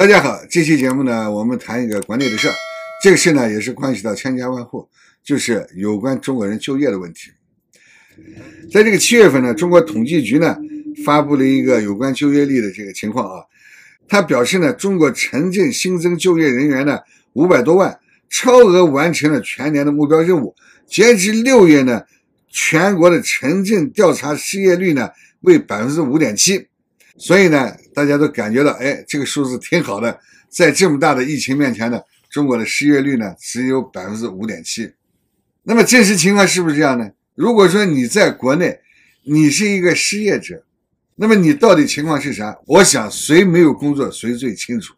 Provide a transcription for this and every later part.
大家好，这期节目呢，我们谈一个国内的事儿，这个事呢也是关系到千家万户，就是有关中国人就业的问题。在这个七月份呢，中国统计局呢发布了一个有关就业率的这个情况啊，他表示呢，中国城镇新增就业人员呢五百多万，超额完成了全年的目标任务。截至六月呢，全国的城镇调查失业率呢为百分之五点七，所以呢。大家都感觉到，哎，这个数字挺好的，在这么大的疫情面前呢，中国的失业率呢只有百分之五点七。那么真实情况是不是这样呢？如果说你在国内，你是一个失业者，那么你到底情况是啥？我想，谁没有工作，谁最清楚。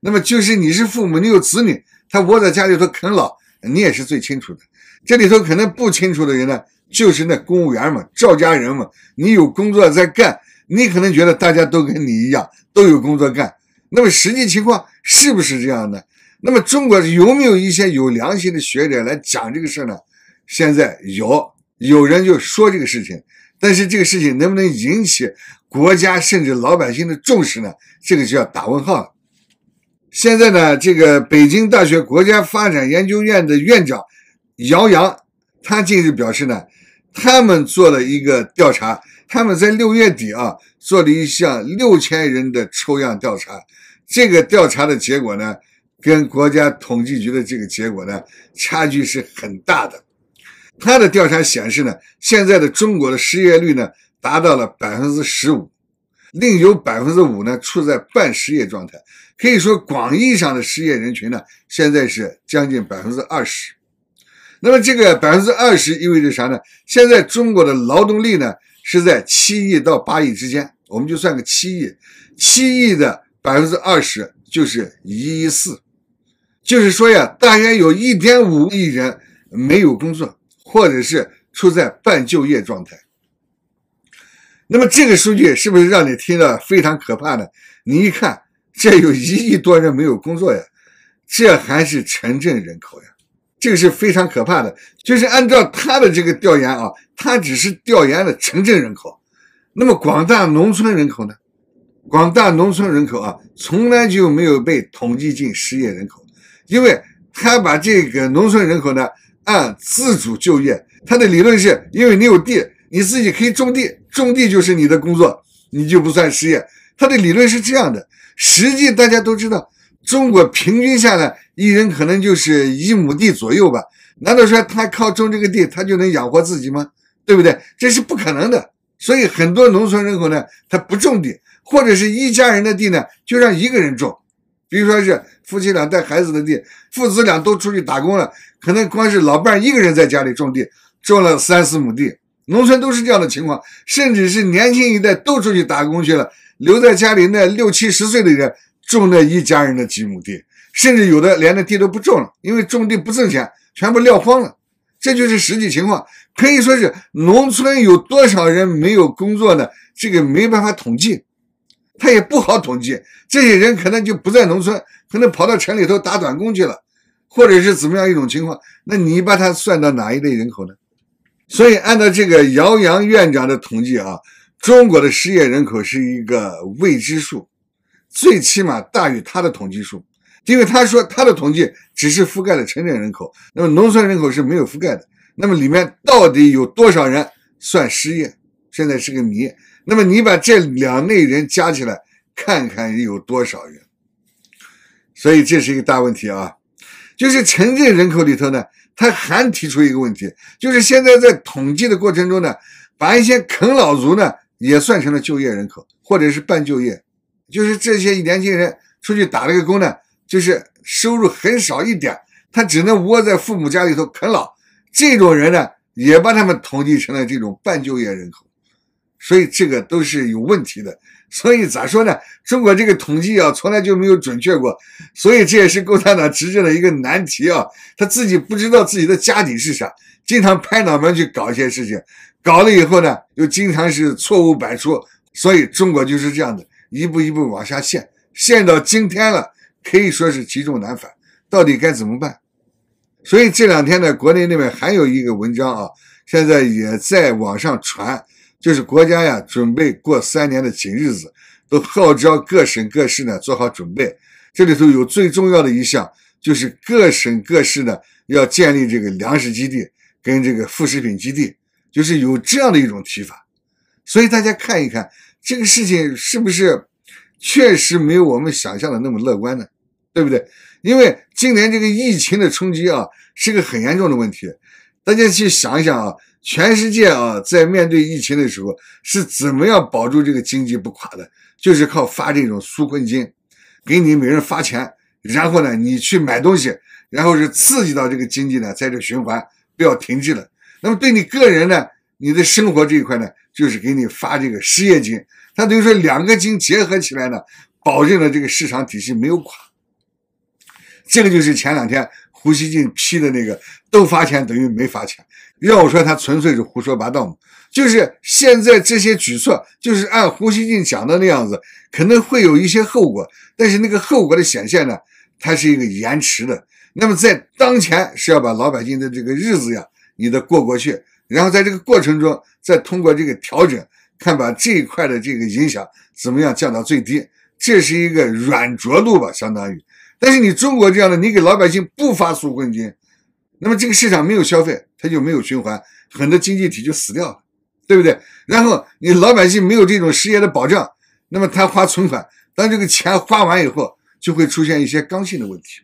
那么就是你是父母，你有子女，他窝在家里头啃老，你也是最清楚的。这里头可能不清楚的人呢，就是那公务员嘛、赵家人嘛，你有工作在干。你可能觉得大家都跟你一样都有工作干，那么实际情况是不是这样的？那么中国有没有一些有良心的学者来讲这个事儿呢？现在有，有人就说这个事情，但是这个事情能不能引起国家甚至老百姓的重视呢？这个就要打问号了。现在呢，这个北京大学国家发展研究院的院长姚洋，他近日表示呢，他们做了一个调查。他们在六月底啊，做了一项六千人的抽样调查。这个调查的结果呢，跟国家统计局的这个结果呢，差距是很大的。他的调查显示呢，现在的中国的失业率呢，达到了百分之十五，另有百分之五呢，处在半失业状态。可以说，广义上的失业人群呢，现在是将近百分之二十。那么，这个百分之二十意味着啥呢？现在中国的劳动力呢？是在七亿到八亿之间，我们就算个七亿，七亿的百分之二十就是一亿四，就是说呀，大约有一点五亿人没有工作，或者是处在半就业状态。那么这个数据是不是让你听了非常可怕呢？你一看，这有一亿多人没有工作呀，这还是城镇人口呀。这个是非常可怕的。就是按照他的这个调研啊，他只是调研了城镇人口，那么广大农村人口呢？广大农村人口啊，从来就没有被统计进失业人口，因为他把这个农村人口呢按自主就业，他的理论是：因为你有地，你自己可以种地，种地就是你的工作，你就不算失业。他的理论是这样的，实际大家都知道。中国平均下来，一人可能就是一亩地左右吧？难道说他靠种这个地，他就能养活自己吗？对不对？这是不可能的。所以很多农村人口呢，他不种地，或者是一家人的地呢，就让一个人种。比如说是夫妻俩带孩子的地，父子俩都出去打工了，可能光是老伴一个人在家里种地，种了三四亩地。农村都是这样的情况，甚至是年轻一代都出去打工去了，留在家里那六七十岁的人。种那一家人的几亩地，甚至有的连那地都不种了，因为种地不挣钱，全部撂荒了。这就是实际情况，可以说是农村有多少人没有工作呢？这个没办法统计，他也不好统计。这些人可能就不在农村，可能跑到城里头打短工去了，或者是怎么样一种情况？那你把他算到哪一类人口呢？所以，按照这个姚洋院长的统计啊，中国的失业人口是一个未知数。最起码大于他的统计数，因为他说他的统计只是覆盖了城镇人口，那么农村人口是没有覆盖的。那么里面到底有多少人算失业，现在是个谜。那么你把这两类人加起来，看看有多少人，所以这是一个大问题啊。就是城镇人口里头呢，他还提出一个问题，就是现在在统计的过程中呢，把一些啃老族呢也算成了就业人口，或者是半就业。就是这些年轻人出去打了个工呢，就是收入很少一点，他只能窝在父母家里头啃老。这种人呢，也把他们统计成了这种半就业人口，所以这个都是有问题的。所以咋说呢？中国这个统计啊，从来就没有准确过。所以这也是共产党执政的一个难题啊，他自己不知道自己的家底是啥，经常拍脑门去搞一些事情，搞了以后呢，又经常是错误百出。所以中国就是这样的。一步一步往下陷，陷到今天了，可以说是积重难返。到底该怎么办？所以这两天呢，国内那边还有一个文章啊，现在也在网上传，就是国家呀准备过三年的紧日子，都号召各省各市呢做好准备。这里头有最重要的一项，就是各省各市呢要建立这个粮食基地跟这个副食品基地，就是有这样的一种提法。所以大家看一看。这个事情是不是确实没有我们想象的那么乐观呢？对不对？因为今年这个疫情的冲击啊，是个很严重的问题。大家去想一想啊，全世界啊，在面对疫情的时候是怎么样保住这个经济不垮的？就是靠发这种纾困金，给你每人发钱，然后呢，你去买东西，然后是刺激到这个经济呢，在这循环不要停滞了。那么对你个人呢？你的生活这一块呢，就是给你发这个失业金，他等于说两个金结合起来呢，保证了这个市场体系没有垮。这个就是前两天胡锡进批的那个都发钱等于没发钱，要我说他纯粹是胡说八道嘛。就是现在这些举措，就是按胡锡进讲的那样子，可能会有一些后果，但是那个后果的显现呢，它是一个延迟的。那么在当前是要把老百姓的这个日子呀，你的过过去。然后在这个过程中，再通过这个调整，看把这一块的这个影响怎么样降到最低，这是一个软着陆吧，相当于。但是你中国这样的，你给老百姓不发纾困金，那么这个市场没有消费，它就没有循环，很多经济体就死掉了，对不对？然后你老百姓没有这种失业的保障，那么他花存款，当这个钱花完以后，就会出现一些刚性的问题，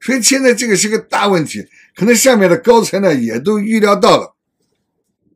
所以现在这个是个大问题，可能上面的高层呢也都预料到了。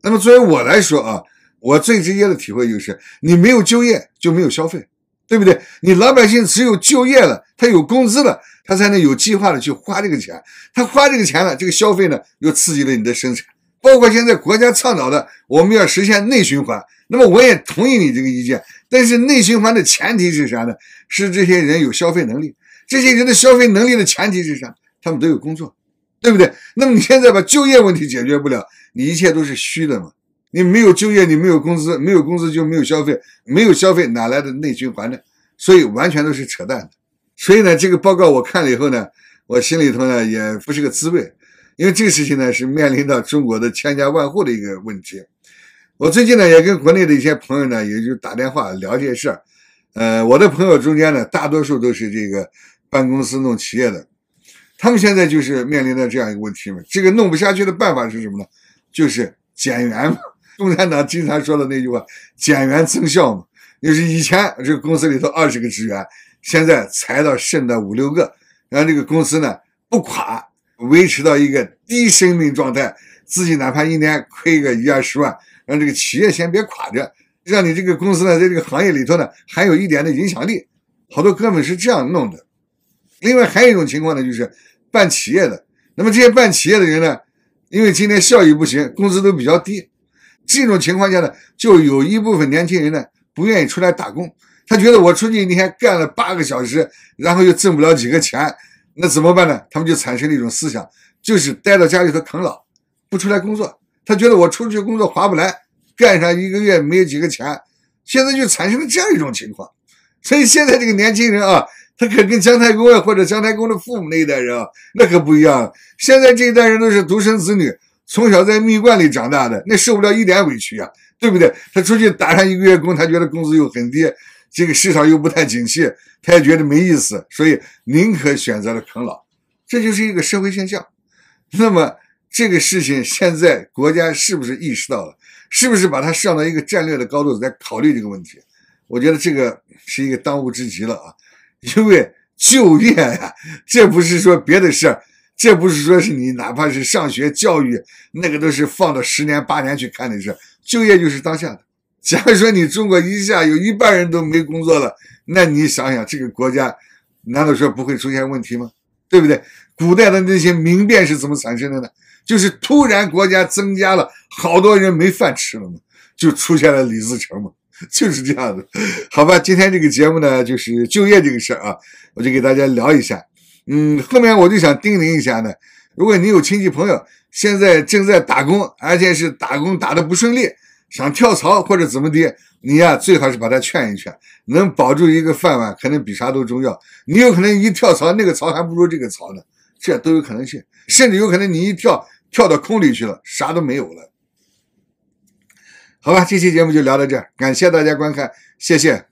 那么作为我来说啊，我最直接的体会就是，你没有就业就没有消费，对不对？你老百姓只有就业了，他有工资了，他才能有计划的去花这个钱，他花这个钱了，这个消费呢又刺激了你的生产。包括现在国家倡导的，我们要实现内循环，那么我也同意你这个意见。但是内循环的前提是啥呢？是这些人有消费能力，这些人的消费能力的前提是啥？他们都有工作。对不对？那么你现在把就业问题解决不了，你一切都是虚的嘛？你没有就业，你没有工资，没有工资就没有消费，没有消费哪来的内循环呢？所以完全都是扯淡的。所以呢，这个报告我看了以后呢，我心里头呢也不是个滋味，因为这个事情呢是面临到中国的千家万户的一个问题。我最近呢也跟国内的一些朋友呢也就打电话聊些事儿。呃，我的朋友中间呢大多数都是这个办公司弄企业的。他们现在就是面临的这样一个问题嘛，这个弄不下去的办法是什么呢？就是减员嘛。共产党经常说的那句话“减员增效”嘛，就是以前这个公司里头二十个职员，现在裁到剩的五六个，让这个公司呢不垮，维持到一个低生命状态，自己哪怕一年亏个一二十万，让这个企业先别垮着。让你这个公司呢在这个行业里头呢还有一点的影响力。好多哥们是这样弄的。另外还有一种情况呢，就是。办企业的，那么这些办企业的人呢，因为今天效益不行，工资都比较低，这种情况下呢，就有一部分年轻人呢不愿意出来打工，他觉得我出去，你看干了八个小时，然后又挣不了几个钱，那怎么办呢？他们就产生了一种思想，就是待到家里头啃老，不出来工作。他觉得我出去工作划不来，干上一个月没有几个钱，现在就产生了这样一种情况，所以现在这个年轻人啊。他可跟姜太公呀，或者姜太公的父母那一代人啊，那可不一样。现在这一代人都是独生子女，从小在蜜罐里长大的，那受不了一点委屈呀，对不对？他出去打上一个月工，他觉得工资又很低，这个市场又不太景气，他也觉得没意思，所以宁可选择了啃老。这就是一个社会现象。那么这个事情现在国家是不是意识到了？是不是把它上到一个战略的高度在考虑这个问题？我觉得这个是一个当务之急了啊。因为就业呀，这不是说别的事儿，这不是说是你哪怕是上学教育那个都是放到十年八年去看的事儿，就业就是当下的。假如说你中国一下有一半人都没工作了，那你想想这个国家，难道说不会出现问题吗？对不对？古代的那些民变是怎么产生的呢？就是突然国家增加了好多人没饭吃了嘛，就出现了李自成嘛。就是这样的。好吧，今天这个节目呢，就是就业这个事儿啊，我就给大家聊一下。嗯，后面我就想叮咛一下呢，如果你有亲戚朋友现在正在打工，而且是打工打的不顺利，想跳槽或者怎么的，你呀最好是把他劝一劝，能保住一个饭碗，可能比啥都重要。你有可能一跳槽，那个槽还不如这个槽呢，这都有可能性，甚至有可能你一跳跳到空里去了，啥都没有了。好吧，这期节目就聊到这儿，感谢大家观看，谢谢。